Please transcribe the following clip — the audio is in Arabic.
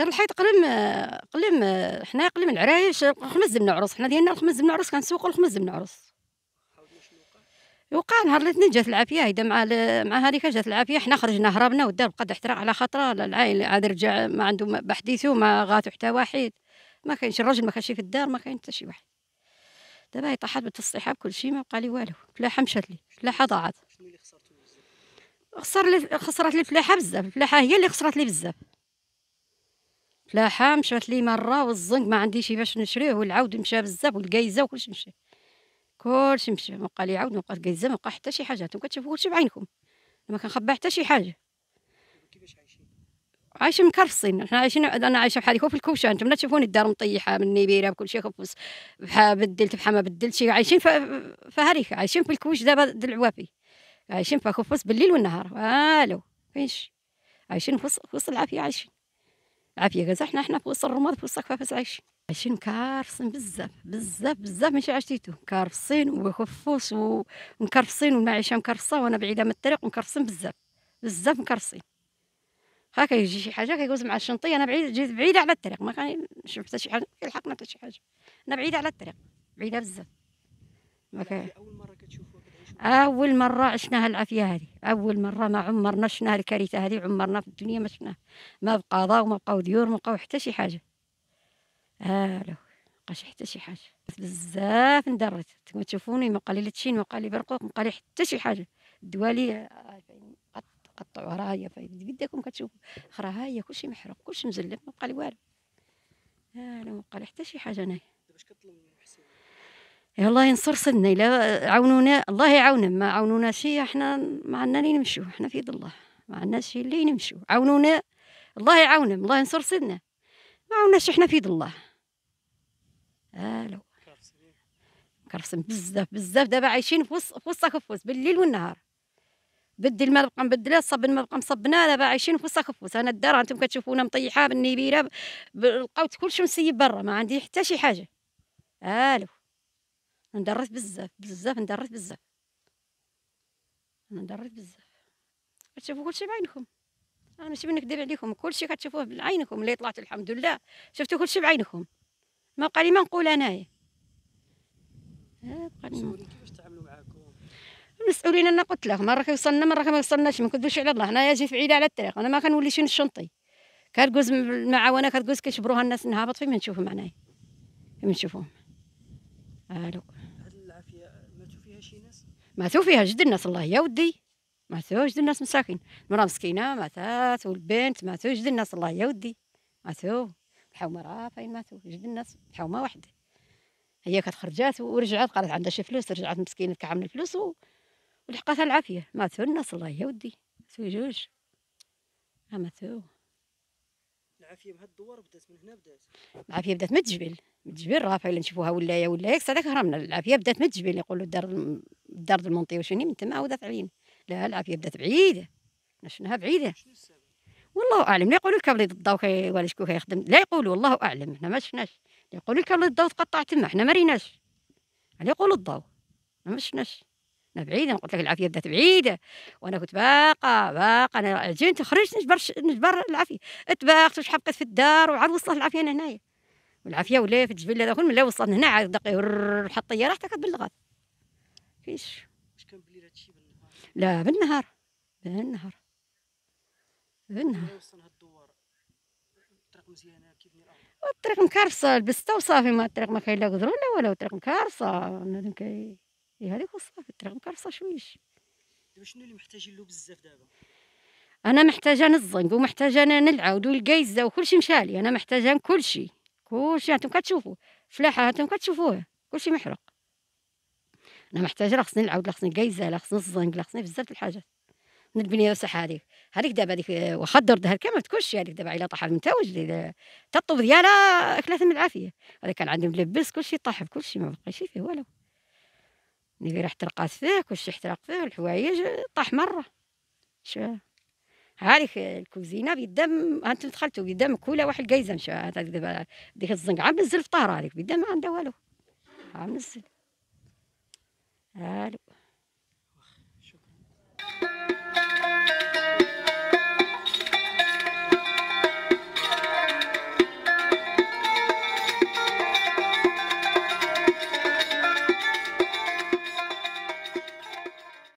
دار الحيط قلم قلم حنا قلم العرايش خمس دم عرس حنا ديالنا الخمس دم عرس كنسوقو الخمس دم عرس وقع نهار الاثنين جات العافيه هيدا مع مع هذيك جات العافيه حنا خرجنا هربنا والدار بقى احتراق على خاطر العائله عاد رجع ما عنده بحديثه ما غاتو حتى واحد ما كاينش الراجل ما كانش في الدار ما كاين حتى شي واحد دابا هي طاحت بنت بكل شيء ما بقى لي والو الفلاحه مشات لي الفلاحه ضاعت خسر لي خسرت لي الفلاحه بزاف الفلاحه هي اللي خسرت لي بزاف فلاحة مشات لي مرة والزنق ما عنديش باش نشريه والعود مشى بزاف والقايزة وكلش مشى كلشي مشى ما بقى لي عود ما بقى القايزة ما بقى حتى شي حاجة انتم كتشوفوا كلشي بعينكم ما كنخبى حتى شي حاجة كيفاش عايشين؟ عايشين مكرفصين حنا عايشين انا عايشة بحالي في الكوشة انتم لا تشوفوني الدار مطيحة من النبيرة بكلشي خبص بحال بدلت بحال ما بدلتش عايشين فهريكة عايشين في الكوش دابا العوافي عايشين فخفص بالليل والنهار والو فينش عايشين في وسط العافية عايشين عافيه كاع حنا حنا في وسط الرماد في وسط فاس عايشين عايشين مكارفصين بزاف بزاف بزاف ماشي عشتيتو مكارفصين وخفوس ومكرفصين والمعيشه مكارفصة وانا بعيده من الطريق مكارفصين بزاف بزاف مكارفصين هاكا يجي شي حاجه كيقوز مع الشنطيه انا بعيد جيت بعيده على الطريق ما كان نشوف حتى شي حاجه كيلحقنا حتى شي حاجه انا بعيده على الطريق بعيده بزاف ما كاين اول مره كتشوفوا أول مرة عشنا هالعافية هذه أول مرة ما عمرنا شنا الكارثة هذه عمرنا في الدنيا ما شفناها ما بقى ضا ما بقاو ديور ما بقاو حتى شي حاجة آه ما بقاش حتى شي حاجة بزاف ندرت كما تشوفوني ما بقى لي تشين ما بقى لي برقوق ما بقى لي حتى شي حاجة الدوالي آه، قطعوا راه هي بداكم كتشوفوا ها هي كلشي محروق كلشي مزلف ما بقى لي والو آه ما بقى لي حتى شي حاجة أنايا باش كطلب من المحسن الله ينصر صدنا إلا عاونونا الله يعاونا ما عاونونا شي احنا ما عندنا اللي نمشيو احنا في يد الله ما عندنا شي اللي نمشيو عاونونا الله يعاونا الله ينصر صدنا ما عاوناش احنا في يد الله الو كرفسين بزاف بزاف دابا عايشين في وسط في وسط خفوس بالليل والنهار بدي الماء بقى مبدله صب الماء بقى مصبناه دابا عايشين في وسط خفوس انا الدار انتم كتشوفونا مطيحه بالنبيره لقاو كلشي مسيب برا ما عندي حتى شي حاجه الو ندرت بزاف بزاف ندرت بزاف انا ندرت بزاف كتشوفوا كلشي بعينكم انا ماشي دير عليكم كلشي كتشوفوه بعينكم اللي طلعت الحمد لله شفتوا كلشي بعينكم ما بقى لي ما نقول انايا المسؤولين كيفاش تعاملوا معاكم المسؤولين انا قلت لهم مره كيوصلنا مره ما وصلناش ما نكذبوش على الله هنايا جيت بعيده على الطريق انا ما كنوليش نشنطي كتجوز المعاونه وانا كتجوز كيشبروها الناس نهبط فين ما نشوفهم معناها فين ما نشوفهم الو ماثو فيها جد الناس الله يا ودي ماثو جد الناس مساكين المرأة مسكينة ماتات والبنت ماثو جد الناس الله يا ودي ماثو الحومة راه فين ماثو جد الناس الحومة وحده هي كتخرجات ورجعت قالت عندها شي فلوس رجعت مسكينة من الفلوس و... ولحقاتها العافية ماثو الناس الله يا ودي ماثو جوج آه، ماثو العافيه من الدوار بدات من هنا بدات العافيه بدات من الجبل من الجبل رافع اللي نشوفوها ولايه ولا ياكس هذاك هرمنا العافيه بدات من الجبل يقولوا الدار الدار المنطي وشني من تما عاودت علينا لا العافيه بدات بعيده شناها بعيده والله اعلم لا يقولوا لك الضو كي ولا شكون كيخدم لا يقولوا والله اعلم حنا ما شفناش يقولوا لك وليد الضوء تقطع تما حنا ما ريناش على يقولوا الضوء ما شفناش انا بعيده قلت لك العافيه بدات بعيده وانا كنت باقه باقه انا جيت خرجت نجبر نجبر العافيه وش حبقت في الدار وعاد وصلت العافيه انا هنايا والعافيه ولا في الجبل هذا كل ملي وصلت هنا عاد دقي حط الطياره حتى كتبلغات فيش كان بالليل هادشي بالنهار لا بالنهار بالنهار بالنهار وصلنا الدوار الطريق مزيانه كيف الطريق مكارصه البسته وصافي ما الطريق ما كاين لا قدر ولا والو الطريق مكارصه هي هذيك وصافي الدراهم كارصه شويش دابا طيب، شنو اللي محتاجين له بزاف دابا انا محتاجه نزنق ومحتاجه انا نلعود والقايزه وكلشي مشالي انا محتاجه كلشي كلشي هانتم كتشوفوا فلاحه هانتم كتشوفوه كلشي محرق انا محتاجه لا خصني نعاود لا خصني القايزه لا خصني الزنق لا خصني بزاف الحاجات من البنيه وصح هذيك هذيك دابا هذيك آه، واخا الدور دهر كامل كلشي هذيك دابا الا طاح المنتوج تا الطوب ديالها اكلات من العافيه هذا كان عندهم لبس كلشي طاح بكلشي ما بقى فيه والو اللي احترقات فيه وش احترق فيه الحوايج طاح مرة شو عارف الكوزينة بالدم انتم دخلتو بالدم كولا واحد القايزة مشى ديك الزنقه عم نزل فطار هذيك بالدم ما عندها والو نزل هالو